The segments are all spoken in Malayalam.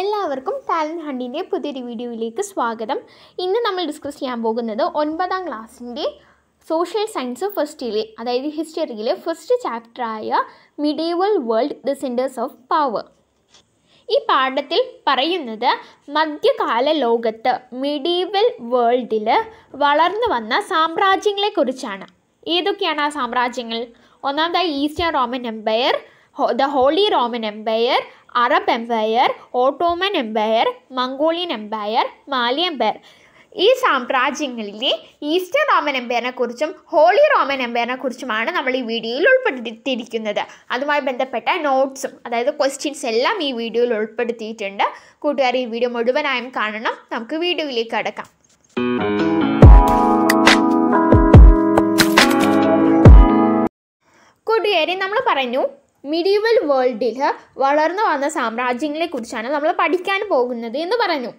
എല്ലാവർക്കും ടാലൻറ്റ് ഹണ്ടിൻ്റെ പുതിയൊരു വീഡിയോയിലേക്ക് സ്വാഗതം ഇന്ന് നമ്മൾ ഡിസ്കസ് ചെയ്യാൻ പോകുന്നത് ഒൻപതാം ക്ലാസ്സിൻ്റെ സോഷ്യൽ സയൻസ് ഫസ്റ്റിലെ അതായത് ഹിസ്റ്ററിയിലെ ഫസ്റ്റ് ചാപ്റ്ററായ medieval world the centres of power ഈ പാഠത്തിൽ പറയുന്നത് മധ്യകാല ലോകത്ത് മിഡീവൽ വേൾഡിൽ വളർന്നു വന്ന സാമ്രാജ്യങ്ങളെക്കുറിച്ചാണ് ഏതൊക്കെയാണ് ആ സാമ്രാജ്യങ്ങൾ ഒന്നാമതായി eastern Roman empire the holy Roman empire Arab empire Ottoman empire Mongolian empire Mali empire ഈ സാമ്രാജ്യങ്ങളിലെ ഈസ്റ്റേൺ റോമൻ കുറിച്ചും ഹോളി റോമൻ കുറിച്ചുമാണ് നമ്മൾ ഈ വീഡിയോയിൽ ഉൾപ്പെടുത്തിയിരിക്കുന്നത് അതുമായി ബന്ധപ്പെട്ട നോട്ട്സും അതായത് ക്വസ്റ്റ്യൻസ് എല്ലാം ഈ വീഡിയോയിൽ ഉൾപ്പെടുത്തിയിട്ടുണ്ട് കൂട്ടുകാർ ഈ വീഡിയോ മുഴുവനായും കാണണം നമുക്ക് വീഡിയോയിലേക്ക് അടക്കാം കൂട്ടുകാരി നമ്മൾ പറഞ്ഞു മിഡീവൽ വേൾഡിൽ വളർന്നു വന്ന സാമ്രാജ്യങ്ങളെക്കുറിച്ചാണ് നമ്മൾ പഠിക്കാൻ പോകുന്നത് എന്ന് പറഞ്ഞു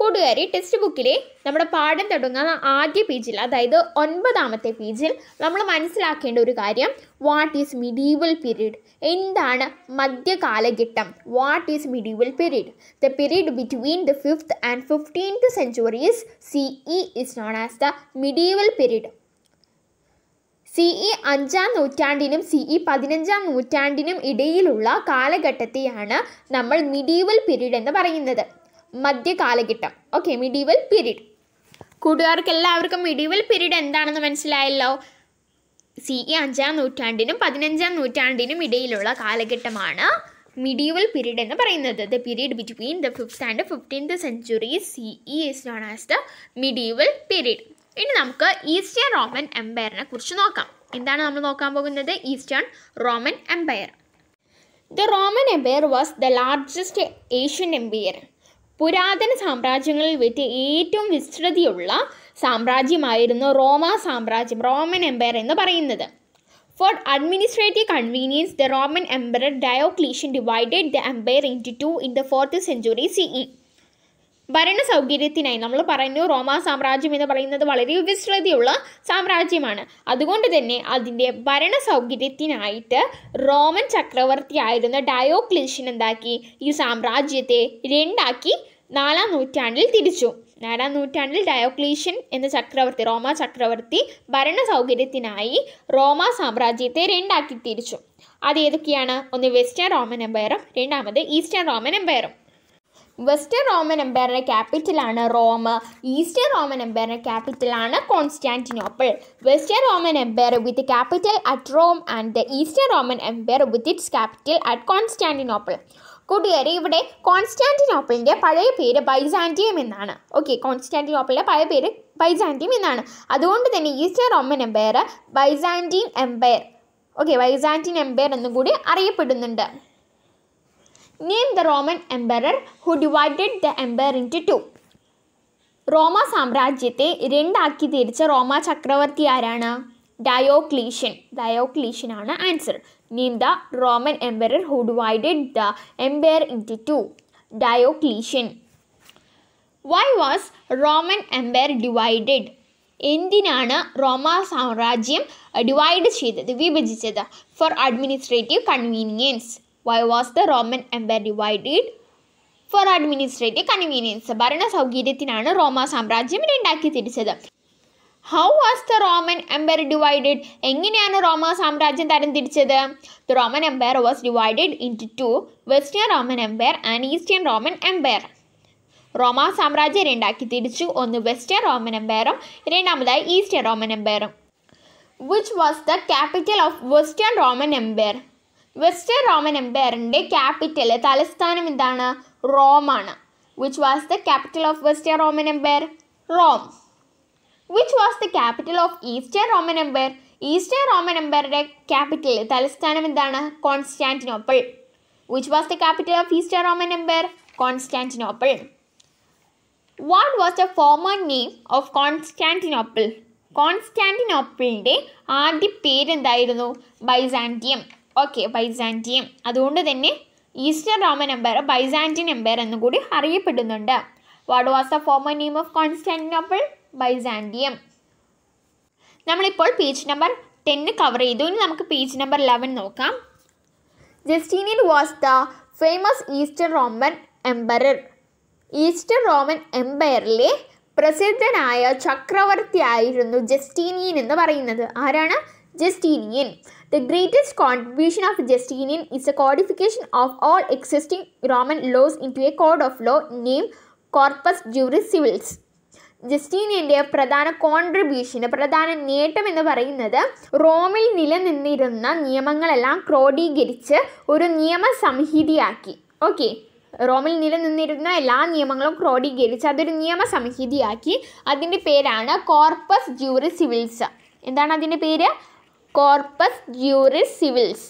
കൂട്ടുകാരി ടെക്സ്റ്റ് ബുക്കിലെ നമ്മുടെ പാഠം തുടങ്ങുന്ന ആദ്യ പേജിൽ അതായത് ഒൻപതാമത്തെ പേജിൽ നമ്മൾ മനസ്സിലാക്കേണ്ട ഒരു കാര്യം വാട്ട് ഈസ് മിഡീവൽ പീരീഡ് എന്താണ് മധ്യകാലഘട്ടം what is medieval period the period between the fifth and fifteenth centuries C E is known as the medieval period C E അഞ്ചാം നൂറ്റാണ്ടിനും സി ഇ പതിനഞ്ചാം നൂറ്റാണ്ടിനും ഇടയിലുള്ള കാലഘട്ടത്തെയാണ് നമ്മൾ മിഡീവൽ പീരീഡ് എന്ന് പറയുന്നത് മധ്യകാലഘട്ടം ഓക്കെ മിഡീവൽ പീരീഡ് കൂട്ടുകാർക്ക് എല്ലാവർക്കും മിഡീവൽ പീരീഡ് എന്താണെന്ന് മനസ്സിലായല്ലോ സി ഇ അഞ്ചാം നൂറ്റാണ്ടിനും പതിനഞ്ചാം നൂറ്റാണ്ടിനും ഇടയിലുള്ള കാലഘട്ടമാണ് മിഡീവൽ പീരീഡ് എന്ന് പറയുന്നത് the period between the fifth and fifteenth century C E is known as the medieval period ഇനി നമുക്ക് ഈസ്റ്റേൺ റോമൻ എംപയറിനെ കുറിച്ച് നോക്കാം എന്താണ് നമ്മൾ നോക്കാൻ പോകുന്നത് eastern Roman empire the Roman empire was the largest Asian empire പുരാതന സാമ്രാജ്യങ്ങളിൽ വെച്ച് ഏറ്റവും വിസ്തൃതിയുള്ള സാമ്രാജ്യമായിരുന്നു റോമ സാമ്രാജ്യം റോമൻ എംപയർ എന്ന് പറയുന്നത് for administrative convenience the Roman empire Diocletian divided the empire into two in the fourth century C E ഭരണ സൗകര്യത്തിനായി നമ്മൾ പറയുന്നു റോമാ സാമ്രാജ്യം എന്ന് പറയുന്നത് വളരെ വിസ്തൃതിയുള്ള സാമ്രാജ്യമാണ് അതുകൊണ്ട് തന്നെ അതിൻ്റെ ഭരണ സൗകര്യത്തിനായിട്ട് റോമൻ ചക്രവർത്തി ആയിരുന്ന ഡയോക്ലിഷ്യൻ എന്താക്കി ഈ സാമ്രാജ്യത്തെ രണ്ടാക്കി നാലാം നൂറ്റാണ്ടിൽ തിരിച്ചു നാലാം നൂറ്റാണ്ടിൽ ഡയോക്ലീഷ്യൻ എന്ന ചക്രവർത്തി റോമാ ചക്രവർത്തി ഭരണ സൗകര്യത്തിനായി റോമാ സാമ്രാജ്യത്തെ രണ്ടാക്കി തിരിച്ചു അത് ഏതൊക്കെയാണ് ഒന്ന് വെസ്റ്റേൺ റോമൻ എംപയറും രണ്ടാമത് ഈസ്റ്റേൺ റോമൻ എംപയറും വെസ്റ്റേൺ റോമൻ എംപയറിൻ്റെ ക്യാപിറ്റലാണ് റോം ഈസ്റ്റേൺ റോമൻ എംപയറിൻ്റെ ക്യാപിറ്റലാണ് Constantinople western Roman empire with capital at Rome and the eastern Roman empire with its capital at Constantinople കൂട്ടുകാരെ ഇവിടെ കോൺസ്റ്റാൻറ്റിനോപ്പിളിൻ്റെ പഴയ പേര് ബൈസാൻറ്റിയം എന്നാണ് ഓക്കെ കോൺസ്റ്റാൻറ്റിനോപ്പിളിൻ്റെ പഴയ പേര് ബൈസാൻറ്റിയം എന്നാണ് അതുകൊണ്ട് തന്നെ eastern Roman empire Byzantine empire okay Byzantine empire എന്നും കൂടി അറിയപ്പെടുന്നുണ്ട് named the Roman emperor who divided the empire into two. റോമ സാമ്രാജ്യത്തെ രണ്ടാക്കി തിരിച്ച റോമ ചക്രവർത്തി ആരാണ് ഡയോക്ലീഷ്യൻ ഡയോക്ലീഷ്യൻ ആണ് answer name the Roman empire who divided the empire into two Diocletian why was Roman empire divided എന്തിനാണ് റോമ സാമ്രാജ്യം ഡിവൈഡ് ചെയ്തത് വിഭജിച്ചത് for administrative convenience Why was the Roman Empire divided? For administrative convenience ഭരണ സൗകര്യത്തിനാണ് റോമ സാമ്രാജ്യം രണ്ടാക്കി തിരിച്ചത് how was the Roman empire divided എങ്ങനെയാണ് റോമ സാമ്രാജ്യം തരം തിരിച്ചത് the Roman empire was divided into two western Roman Empire and eastern Roman empire റോമ സാമ്രാജ്യം രണ്ടാക്കി തിരിച്ചു ഒന്ന് വെസ്റ്റേൺ റോമൻ എംപയറും രണ്ടാമതായി ഈസ്റ്റേൺ റോമൻ എംപയറും which was the capital of western Roman empire western Roman എംപയറിൻ്റെ ക്യാപിറ്റൽ തലസ്ഥാനം എന്താണ് റോമാണ് which was the capital of western Roman empire Rome which was the capital of eastern Roman empire eastern Roman എംപയറുടെ ക്യാപിറ്റൽ തലസ്ഥാനം എന്താണ് Constantinople which was the capital of eastern Roman empire Constantinople what was the former name of Constantinople കോൺസ്റ്റാൻറ്റിനോപ്പിളിൻ്റെ ആദ്യ പേരെന്തായിരുന്നു ബൈസാൻറ്റിയം ഓക്കെ ബൈസാൻറ്റിയം അതുകൊണ്ട് തന്നെ eastern Roman empire Byzantine empire കൂടി അറിയപ്പെടുന്നുണ്ട് what was the former name of Constantinople Byzantium നമ്മളിപ്പോൾ പേജ് നമ്പർ ടെന്ന് കവർ ചെയ്തു ഇനി നമുക്ക് പേജ് നമ്പർ ലെവൻ നോക്കാം Justinian was the famous eastern Roman empire eastern Roman എംപയറിലെ പ്രസിദ്ധനായ ചക്രവർത്തിയായിരുന്നു ജസ്റ്റീനിയൻ എന്ന് പറയുന്നത് ആരാണ് Justinian The greatest contribution of Justinian is the codification of all existing Roman laws into a code of law named corpus juris civilis ജസ്റ്റീനിയൻ്റെ പ്രധാന കോൺട്രിബ്യൂഷന് പ്രധാന നേട്ടം എന്ന് പറയുന്നത് റോമിൽ നിലനിന്നിരുന്ന നിയമങ്ങളെല്ലാം ക്രോഡീകരിച്ച് ഒരു നിയമ സംഹിതിയാക്കി ഓക്കെ റോമിൽ നിലനിന്നിരുന്ന എല്ലാ നിയമങ്ങളും ക്രോഡീകരിച്ച് അതൊരു നിയമ സംഹിതിയാക്കി അതിൻ്റെ പേരാണ് കോർപ്പസ് ജൂറി സിവിൽസ് എന്താണ് അതിൻ്റെ പേര് corpus juris civilis.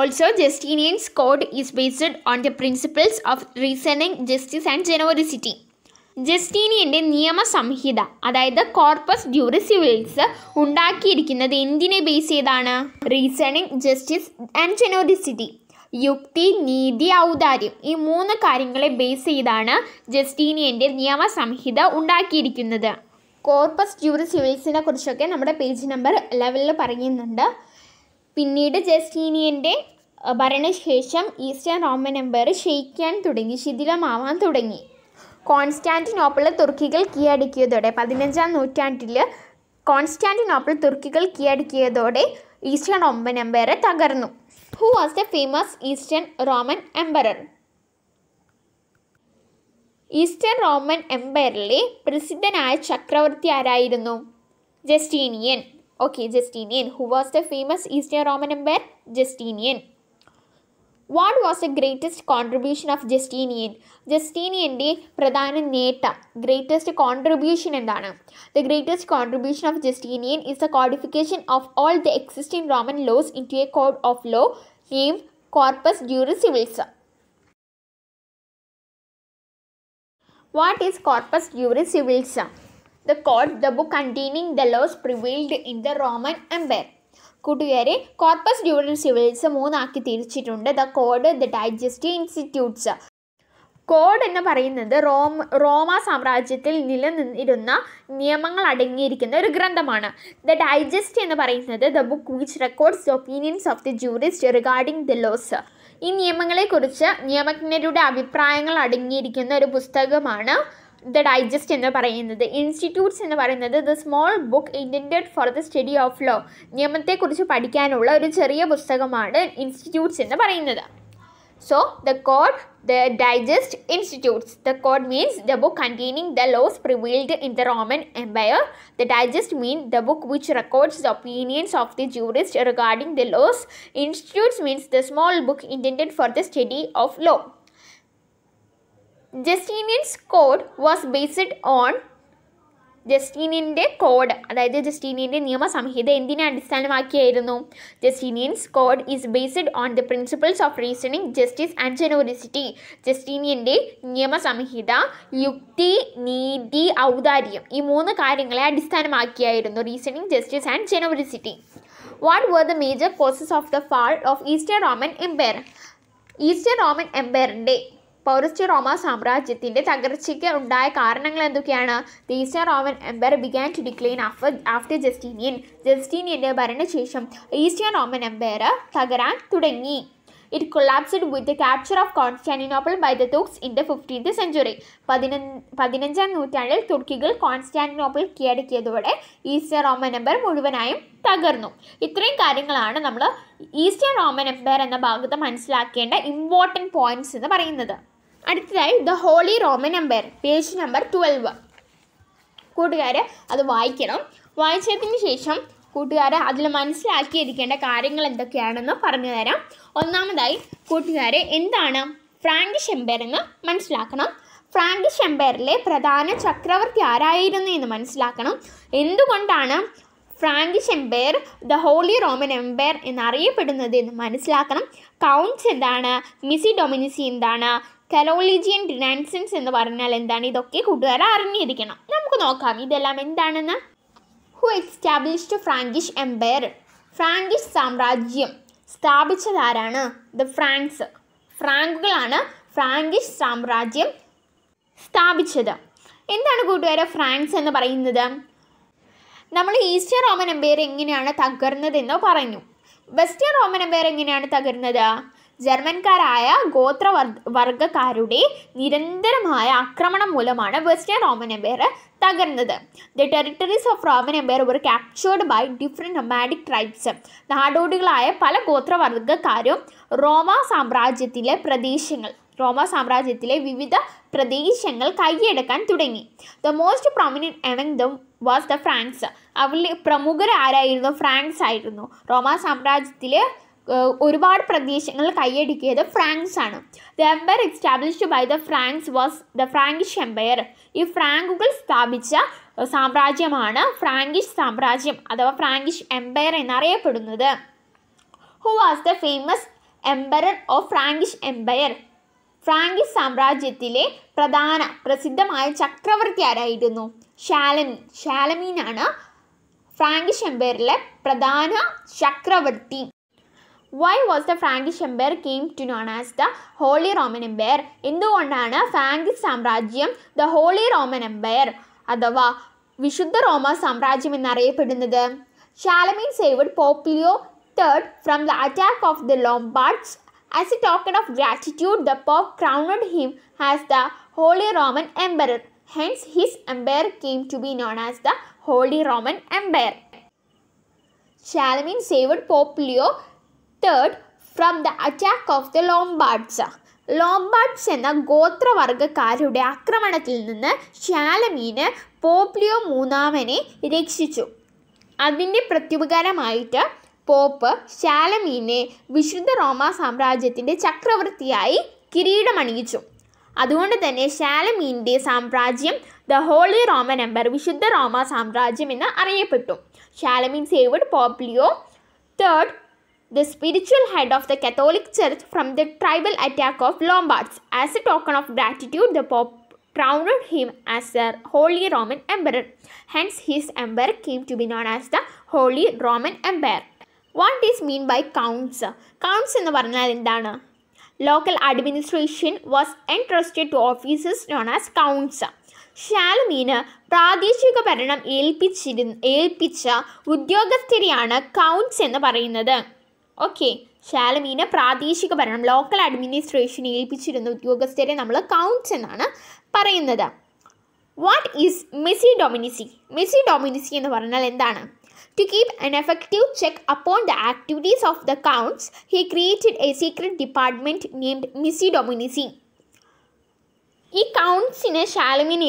Also, Justinian's code is based on the principles of reasoning, justice and generosity. ജസ്റ്റീനിയൻ്റെ നിയമ സംഹിത അതായത് കോർപ്പസ് ഡ്യൂറി സിവിൽസ് ഉണ്ടാക്കിയിരിക്കുന്നത് എന്തിനെ ബേസ് ചെയ്താണ് റീസണിങ് ജസ്റ്റിസ് ആൻഡ് ജനോറിസിറ്റി യുക്തി നീതി ഔദാര്യം ഈ മൂന്ന് കാര്യങ്ങളെ ബേസ് ചെയ്താണ് ജസ്റ്റീനിയൻ്റെ നിയമ സംഹിത ഉണ്ടാക്കിയിരിക്കുന്നത് കോർപ്പസ് ജൂറിസ് സിവിൽസിനെ കുറിച്ചൊക്കെ നമ്മുടെ പേജ് നമ്പർ ലെവലിൽ പറയുന്നുണ്ട് പിന്നീട് ജസ്റ്റീനിയൻ്റെ ഭരണശേഷം ഈസ്റ്റേൺ റോമൻ എംപയർ ക്ഷയിക്കാൻ തുടങ്ങി ശിഥിലമാവാൻ തുടങ്ങി കോൺസ്റ്റാൻറ്റിനോപ്പിളിൽ തുർക്കികൾ കീഴടക്കിയതോടെ പതിനഞ്ചാം നൂറ്റാണ്ടിൽ കോൺസ്റ്റാൻറ്റിനോപ്പിൾ തുർക്കികൾ കീഴടക്കിയതോടെ ഈസ്റ്റേൺ റോമൻ എംപയർ തകർന്നു who was the famous eastern Roman empire eastern Roman എംപയറിലെ പ്രസിദ്ധനായ ചക്രവർത്തി ആരായിരുന്നു Justinian okay Justinian who was the famous eastern Roman empire Justinian what was the greatest contribution of Justinian ജസ്റ്റീനിയൻ്റെ പ്രധാന നേട്ടം ഗ്രേറ്റസ്റ്റ് കോൺട്രിബ്യൂഷൻ എന്താണ് the greatest contribution of Justinian is the codification of all the existing Roman laws into a code of law name corpus ഡ്യൂറി civilis What is corpus juris civilsum? The code the book containing the laws prevailed in the Roman empire കൂട്ടുകാരെ കോർപ്പസ് ഡ്യൂറൽ സിവിൽസ് മൂന്നാക്കി തിരിച്ചിട്ടുണ്ട് the code the digestive institutes code എന്ന് പറയുന്നത് റോം റോമ സാമ്രാജ്യത്തിൽ നിലനിന്നിരുന്ന നിയമങ്ങൾ അടങ്ങിയിരിക്കുന്ന ഒരു ഗ്രന്ഥമാണ് ദ ഡൈജസ്റ്റ് എന്ന് പറയുന്നത് the book which records the opinions of the jurist regarding the laws ഈ നിയമങ്ങളെക്കുറിച്ച് നിയമജ്ഞരുടെ അഭിപ്രായങ്ങൾ അടങ്ങിയിരിക്കുന്ന ഒരു പുസ്തകമാണ് ദ ഡൈജസ്റ്റ് എന്ന് പറയുന്നത് ഇൻസ്റ്റിറ്റ്യൂട്ട്സ് എന്ന് പറയുന്നത് the small book intended for the study of law നിയമത്തെക്കുറിച്ച് പഠിക്കാനുള്ള ഒരു ചെറിയ പുസ്തകമാണ് ഇൻസ്റ്റിറ്റ്യൂട്ട്സ് എന്ന് പറയുന്നത് So the code the digest institutes. The code means the book containing the laws prevailed in the Roman Empire. The digest means the book which records the opinions of the jurists regarding the laws. Institutes means the small book intended for the study of law. Justinian's code was based on ജസ്റ്റീനിയൻ്റെ കോഡ് അതായത് ജസ്റ്റീനിയൻ്റെ നിയമസംഹിത എന്തിനെ അടിസ്ഥാനമാക്കിയായിരുന്നു Justinian's code is based on the principles of reasoning justice and generosity ജസ്റ്റീനിയൻ്റെ നിയമസംഹിത യുക്തി നീതി ഔദാര്യം ഈ മൂന്ന് കാര്യങ്ങളെ അടിസ്ഥാനമാക്കിയായിരുന്നു reasoning justice and generosity what were the major causes of the fall of eastern Roman empire eastern Roman എംപയറിൻ്റെ പൗരസ്ത്യ റോമ സാമ്രാജ്യത്തിൻ്റെ തകർച്ചയ്ക്ക് ഉണ്ടായ കാരണങ്ങൾ എന്തൊക്കെയാണ് the Roman empire began to decline after after Justinian ജസ്റ്റീനിയൻ്റെ ഭരണശേഷം ഈസ്റ്റേൺ റോമൻ എംപയർ തകരാൻ തുടങ്ങി it collapsed with the capture of Constantinople by the Turks in the fifteenth century പതിനഞ്ചാം നൂറ്റാണ്ടിൽ തുർക്കികൾ കോൺസ്റ്റാന്റിനോപ്പിൾ കീഴടക്കിയതോടെ ഈസ്റ്റേൺ റോമൻ എംപയർ മുഴുവനായും തകർന്നു ഇത്രയും കാര്യങ്ങളാണ് നമ്മൾ ഈസ്റ്റേൺ റോമൻ എംപയർ എന്ന ഭാഗത്ത് മനസ്സിലാക്കേണ്ട ഇമ്പോർട്ടൻറ്റ് പോയിന്റ്സ് എന്ന് പറയുന്നത് അടുത്തതായി the holy Roman empire page number twelve കൂട്ടുകാരെ അത് വായിക്കണം വായിച്ചതിന് ശേഷം കൂട്ടുകാരെ അതിൽ മനസ്സിലാക്കിയിരിക്കേണ്ട കാര്യങ്ങൾ എന്തൊക്കെയാണെന്ന് പറഞ്ഞു തരാം ഒന്നാമതായി കൂട്ടുകാരെ എന്താണ് ഫ്രാങ്കിഷ് എംപയർ എന്ന് മനസ്സിലാക്കണം ഫ്രാങ്കിഷ് എംപയറിലെ പ്രധാന ചക്രവർത്തി ആരായിരുന്നു എന്ന് മനസ്സിലാക്കണം എന്തുകൊണ്ടാണ് Frankish empire the holy Roman empire എന്നറിയപ്പെടുന്നത് എന്ന് മനസ്സിലാക്കണം കൗണ്ട്സ് എന്താണ് മിസി ഡൊമിനിസി എന്താണ് കലോളജിയൻ ഡിനാൻസൻസ് എന്ന് പറഞ്ഞാൽ എന്താണ് ഇതൊക്കെ കൂട്ടുകാർ അറിഞ്ഞിരിക്കണം നമുക്ക് നോക്കാം ഇതെല്ലാം എന്താണെന്ന് who established Frankish empire Frankish സാമ്രാജ്യം സ്ഥാപിച്ചതാരാണ് ദ ഫ്രാങ്ക്സ് ഫ്രാങ്കുകളാണ് ഫ്രാങ്കിഷ് സാമ്രാജ്യം സ്ഥാപിച്ചത് എന്താണ് കൂട്ടുകാരെ ഫ്രാങ്ക്സ് എന്ന് പറയുന്നത് നമ്മൾ ഈസ്റ്റേൺ റോമൻ എംപയർ എങ്ങനെയാണ് തകർന്നതെന്നോ പറഞ്ഞു വെസ്റ്റേൺ റോമൻ എംപയർ എങ്ങനെയാണ് തകർന്നത് ജർമ്മൻകാരായ ഗോത്ര വർഗക്കാരുടെ നിരന്തരമായ ആക്രമണം മൂലമാണ് വെസ്റ്റേൺ റോമൻ എംപയർ തകർന്നത് the territories of Roman empire were captured by different nomadic tribes നാടോടികളായ പല ഗോത്രവർഗക്കാരും റോമ സാമ്രാജ്യത്തിലെ പ്രദേശങ്ങൾ റോമ സാമ്രാജ്യത്തിലെ വിവിധ പ്രദേശങ്ങൾ കൈയടക്കാൻ തുടങ്ങി the most prominent among them was the Franks അവരിൽ പ്രമുഖർ ആരായിരുന്നു ഫ്രാങ്ക്സ് ആയിരുന്നു റോമ സാമ്രാജ്യത്തിലെ ഒരുപാട് പ്രദേശങ്ങൾ കൈയടക്കിയത് ഫ്രാങ്ക്സ് ആണ് the empire established by the Franks was the Frankish empire ഈ ഫ്രാങ്കുകൾ സ്ഥാപിച്ച സാമ്രാജ്യമാണ് ഫ്രാങ്കിഷ് സാമ്രാജ്യം അഥവാ ഫ്രാങ്കിഷ് എംപയർ എന്നറിയപ്പെടുന്നത് who was the famous empire of Frankish empire Frankish സാമ്രാജ്യത്തിലെ പ്രധാന പ്രസിദ്ധമായ ചക്രവർത്തി ആരായിരുന്നു ഷാലൻ ഷാലമീനാണ് ഫ്രാങ്കിഷ് എംപയറിലെ പ്രധാന ചക്രവർത്തി Why was the Frankish Empire came to known as the Holy Roman Empire? Indu Vandana Frankish Samrajyam, the Holy Roman Empire. Adava Vishuddha Roma Samrajyam in Arayapidinadam. Charlemagne saved Pope Leo III from the attack of the Lombards. As a token of gratitude, the Pope crowned him as the Holy Roman Emperor. Hence, his empire came to be known as the Holy Roman Empire. Charlemagne saved Pope Leo third from the attack of the Lombards Lombards എന്ന ഗോത്രവർഗക്കാരുടെ ആക്രമണത്തിൽ നിന്ന് ശാലമീന് പോപ്ലിയോ മൂന്നാമനെ രക്ഷിച്ചു അതിൻ്റെ പ്രത്യുപകാരമായിട്ട് പോപ്പ് ശാലമീനെ വിശുദ്ധ റോമ സാമ്രാജ്യത്തിൻ്റെ ചക്രവർത്തിയായി കിരീടമണിയിച്ചു അതുകൊണ്ട് തന്നെ ശാലമീൻ്റെ സാമ്രാജ്യം ദ ഹോളി റോമൻ എംപർ വിശുദ്ധ റോമ സാമ്രാജ്യം എന്ന് അറിയപ്പെട്ടു Charlemagne saved Pope Leo third the spiritual head of the Catholic Church from the tribal attack of Lombards. As a token of gratitude, the Pope crowned him as the Holy Roman Emperor. Hence, his empire came to be known as the Holy Roman Empire. What is mean by counts? Counts administration was entrusted to officers known as counts. Officers known as counts ഷാലുമീന് പ്രാദേശിക ഭരണം ഏൽപ്പിച്ചിരുന്ന ഏൽപ്പിച്ച ഉദ്യോഗസ്ഥരെയാണ് കൗൺസ് എന്ന് പറയുന്നത് ഓക്കെ ശാലമീനെ പ്രാദേശിക ഭരണം ലോക്കൽ അഡ്മിനിസ്ട്രേഷൻ ഏൽപ്പിച്ചിരുന്ന ഉദ്യോഗസ്ഥരെ നമ്മൾ കൗണ്ട്സ് എന്നാണ് പറയുന്നത് what is missi dominici missi dominici എന്ന് പറഞ്ഞാൽ എന്താണ് to keep an effective check upon the activities of the counts he created a secret department named missi dominici ഈ കൗൺസിന് ശാലമീൻ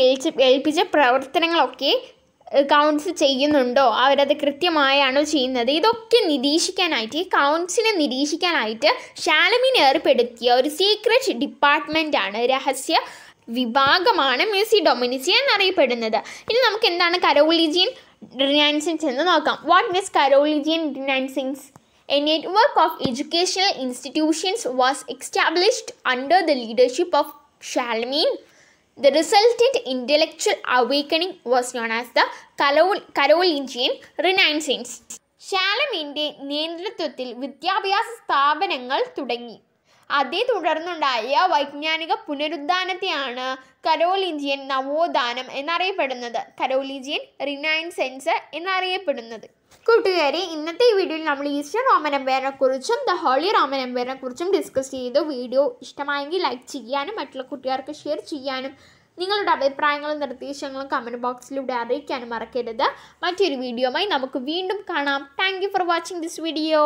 ഏൽപ്പിച്ച പ്രവർത്തനങ്ങളൊക്കെ കൗൺസിൽ ചെയ്യുന്നുണ്ടോ അവരത് കൃത്യമായാണോ ചെയ്യുന്നത് ഇതൊക്കെ നിരീക്ഷിക്കാനായിട്ട് ഈ കൗൺസിനെ നിരീക്ഷിക്കാനായിട്ട് ഷാലമിനെ ഏർപ്പെടുത്തിയ ഒരു സീക്രട്ട് ഡിപ്പാർട്ട്മെൻറ്റാണ് രഹസ്യ വിഭാഗമാണ് മ്യൂസി ഡൊമിനിസി എന്നറിയപ്പെടുന്നത് ഇനി നമുക്ക് എന്താണ് കരോളിജിയൻ റിനാൻസിൻസ് എന്ന് നോക്കാം what means Carolingian renaissance a network of educational institutions was established under the leadership of Shalmin The resultant intellectual awakening was known as the Carolingian Renaissance. ശാലമിൻ്റെ നേതൃത്വത്തിൽ വിദ്യാഭ്യാസ സ്ഥാപനങ്ങൾ തുടങ്ങി അതേ തുടർന്നുണ്ടായ വൈജ്ഞാനിക പുനരുദ്ധാനത്തെയാണ് കരോലിജിയൻ നവോത്ഥാനം എന്നറിയപ്പെടുന്നത് കരോലിജിയൻ റിനൈൻസെൻസ് എന്നറിയപ്പെടുന്നത് കൂട്ടുകാരെ ഇന്നത്തെ ഈ വീഡിയോയിൽ നമ്മൾ ഈസ്റ്റർ റോമൻ എംപയറിനെ കുറിച്ചും ദ ഹോളി റോമൻ എംപയറിനെ കുറിച്ചും ഡിസ്കസ് ചെയ്ത വീഡിയോ ഇഷ്ടമായെങ്കിൽ ലൈക്ക് ചെയ്യാനും മറ്റുള്ള കുട്ടികൾക്ക് ഷെയർ ചെയ്യാനും നിങ്ങളുടെ അഭിപ്രായങ്ങളും നിർദ്ദേശങ്ങളും കമൻറ്റ് ബോക്സിലൂടെ അറിയിക്കാനും മറക്കരുത് മറ്റൊരു വീഡിയോമായി നമുക്ക് വീണ്ടും കാണാം thank for watching this video